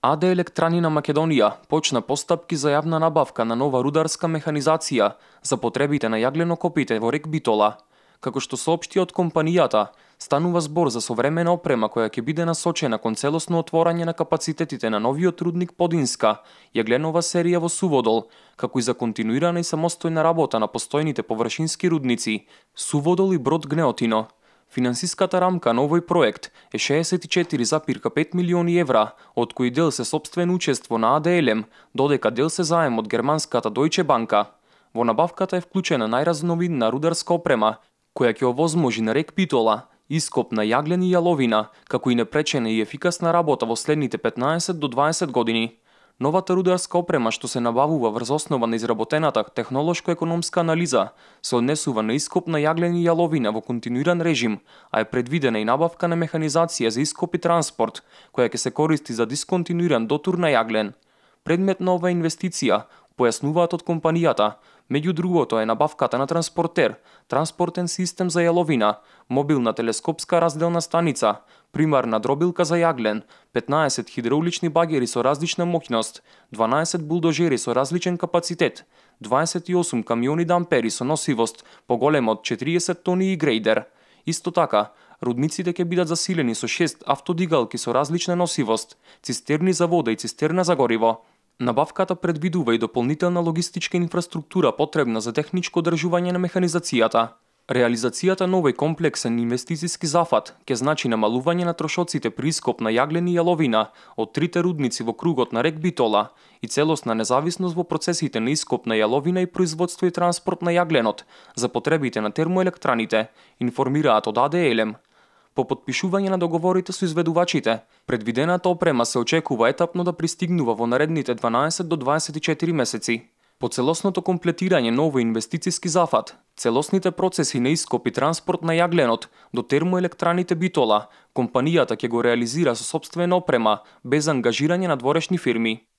АД Електрани на Македонија почна постапки за јавна набавка на нова рударска механизација за потребите на јаглено копите во рек Битола. Како што соопшти од компанијата, станува збор за современа опрема која ќе биде насочена кон целосно отворање на капацитетите на новиот рудник Подинска, јагленова серија во Суводол, како и за континуирана и самостојна работа на постојните површински рудници, Суводол и Брод Гнеотино. Финансиската рамка на овој проект е 64,5 милиони евра, од кои дел се собствено учество на АДЛМ, додека дел се заем од германската Дојче банка. Во набавката е вклучена најразновидна рударска опрема, која ќе овозможи на рек Питола, ископ на јаглен и јаловина, како и непречена и ефикасна работа во следните 15 до 20 години. Новата рударска опрема што се набавува врз основа на изработената технолошко-економска анализа се однесува на ископ на јаглен и јаловина во континуиран режим, а е предвидена и набавка на механизација за ископ и транспорт, која ќе се користи за дисконтинуиран дотур на јаглен. Предмет на оваа инвестиција појаснуваат од компанијата. Меѓу другото е набавката на транспортер, транспортен систем за јаловина, мобилна телескопска разделна станица, примарна дробилка за јаглен, 15 хидроулични багери со различна моќност, 12 булдожери со различен капацитет, 28 камиони дампери со носивост поголем од 40 тони и грейдер. Исто така, рудниците ќе бидат засилени со 6 автодигалки со различна носивост, цистерни за вода и цистерна за гориво, Набавката предвидува и дополнителна логистичка инфраструктура потребна за техничко одржување на механизацијата. Реализацијата на овој комплексен инвестициски зафат ќе значи намалување на трошоците при ископ на јаглен и јаловина од трите рудници во кругот на рек Битола и целосна независност во процесите на ископ на јаловина и производство и транспорт на јагленот за потребите на термоелектраните, информираат од АДЛМ. По подпишување на договорите со изведувачите, предвидената опрема се очекува етапно да пристигнува во наредните 12 до 24 месеци. По целосното комплетирање на инвестициски зафат, целосните процеси на ископ и транспорт на јагленот до термоелектраните Битола, компанијата ќе го реализира со собствена опрема, без ангажирање на дворешни фирми.